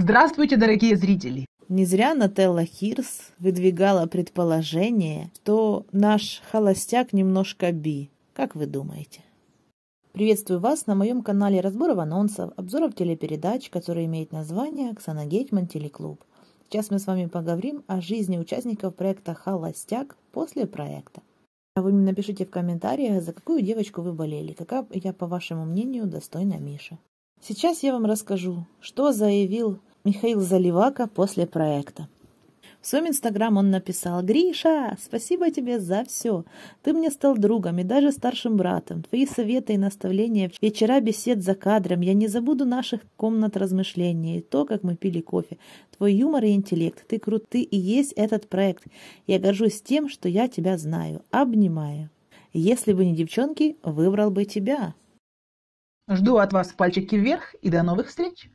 Здравствуйте, дорогие зрители! Не зря Нателла Хирс выдвигала предположение, что наш холостяк немножко би. Как вы думаете? Приветствую вас на моем канале разборов анонсов, обзоров телепередач, который имеет название «Оксана Гейтман Телеклуб». Сейчас мы с вами поговорим о жизни участников проекта «Холостяк» после проекта. А вы мне напишите в комментариях, за какую девочку вы болели, какая я, по вашему мнению, достойна Миши. Сейчас я вам расскажу, что заявил Михаил Заливака после проекта. В своем инстаграм он написал «Гриша, спасибо тебе за все. Ты мне стал другом и даже старшим братом. Твои советы и наставления, вечера бесед за кадром. Я не забуду наших комнат размышлений и то, как мы пили кофе. Твой юмор и интеллект. Ты крут, ты и есть этот проект. Я горжусь тем, что я тебя знаю. Обнимаю. Если бы не девчонки, выбрал бы тебя». Жду от вас пальчики вверх и до новых встреч!